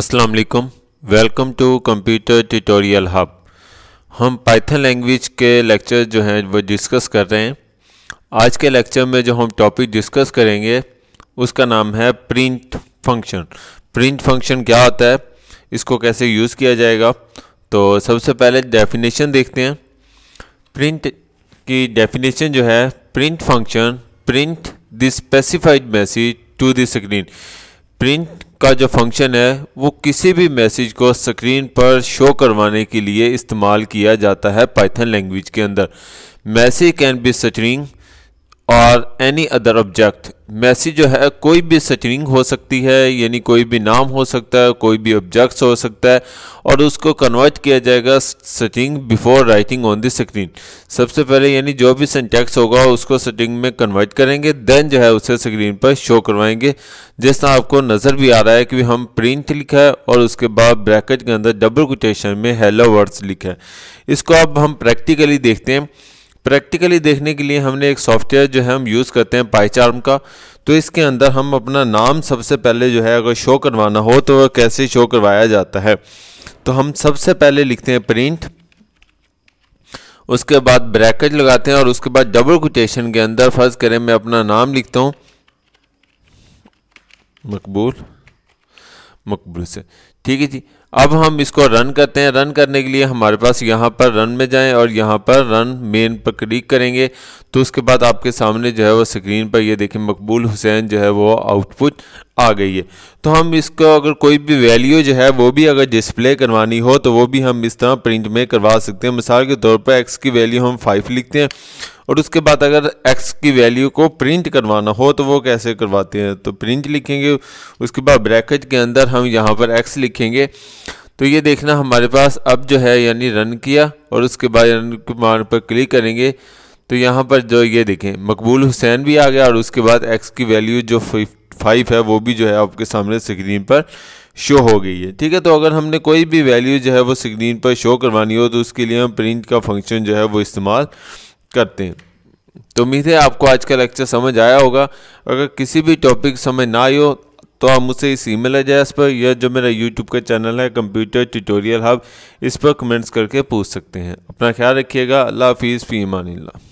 अस्सलाम वालेकुम welcome to computer tutorial hub हम पाइथन लैंग्वेज के लेक्चर जो हैं वो डिस्कस कर रहे हैं आज के लेक्चर में जो हम टॉपिक डिस्कस करेंगे उसका नाम है प्रिंट फंक्शन प्रिंट फंक्शन क्या होता है इसको कैसे यूज़ किया जाएगा तो सबसे पहले डेफिनेशन देखते हैं प्रिंट की डेफिनेशन जो है print function print the specified message to the screen print का जो फंक्शन है वो किसी भी मैसेज को स्क्रीन पर शो करवाने के लिए इस्तेमाल किया जाता है पाइथन लैंग्वेज के अंदर मैसेज कैन बी स्ट्रिंग और एनी अदर ऑब्जेक्ट मैसेज जो है कोई भी स्ट्रिंग हो सकती है यानी कोई भी नाम हो सकता है कोई भी ऑब्जेक्ट्स हो सकता है और उसको कन्वर्ट किया जाएगा string before writing on the screen सबसे पहले यानी जो भी सेंटेक्स होगा उसको स्ट्रिंग में कन्वर्ट करेंगे देन जो है उसे स्क्रीन पर शो करवाएंगे जिस तरह आपको नज़र भी आ रहा है कि हम प्रिंट लिखा है और उसके बाद ब्रैकेट के अंदर डबल कोटेशन में हेलो वर्ड्स लिखा है इसको अब हम प्रैक्टिकली देखते हैं प्रैक्टिकली देखने के लिए हमने एक सॉफ्टवेयर जो है हम यूज़ करते हैं पाईचार्म का तो इसके अंदर हम अपना नाम सबसे पहले जो है अगर शो करवाना हो तो वह कैसे शो करवाया जाता है तो हम सबसे पहले लिखते हैं प्रिंट उसके बाद ब्रैकेट लगाते हैं और उसके बाद डबल कोटेशन के अंदर फर्ज करें मैं अपना नाम लिखता हूँ मकबूल मकबूल से ठीक है जी अब हम इसको रन करते हैं रन करने के लिए हमारे पास यहाँ पर रन में जाएं और यहाँ पर रन मेन पर क्लिक करेंगे तो उसके बाद आपके सामने जो है वो स्क्रीन पर ये देखें मकबूल हुसैन जो है वो आउटपुट आ गई है तो हम इसका अगर कोई भी वैल्यू जो है वो भी अगर डिस्प्ले करवानी हो तो वो भी हम इस तरह प्रिंट में करवा सकते हैं मिसाल के तौर पर एक्स की वैल्यू हम फाइव लिखते हैं और उसके बाद अगर एक्स की वैल्यू को प्रिंट करवाना हो तो वो कैसे करवाते हैं तो प्रिंट लिखेंगे उसके बाद ब्रैकेट के अंदर हम यहाँ पर एक्स लिखेंगे तो ये देखना हमारे पास अब जो है यानी रन किया और उसके बाद रन मार पर क्लिक करेंगे तो यहाँ पर जो ये देखें मकबूल हुसैन भी आ गया और उसके बाद एक्स की वैल्यू जो फाइव है वो भी जो है आपके सामने स्क्रीन पर शो हो गई है ठीक है तो अगर हमने कोई भी वैल्यू जो है वो स्क्रीन पर शो करवानी हो तो उसके लिए हम प्रिंट का फंक्शन जो है वो इस्तेमाल करते हैं तो उम्मीद है आपको आज का लेक्चर समझ आया होगा अगर किसी भी टॉपिक समझ ना आई हो तो आप मुझसे इस ईमेल एड्रेस पर या जो मेरा यूट्यूब का चैनल है कंप्यूटर ट्यूटोरियल हब इस पर कमेंट्स करके पूछ सकते हैं अपना ख्याल रखिएगा अल्लाह हाफिज़ फ़ी मानी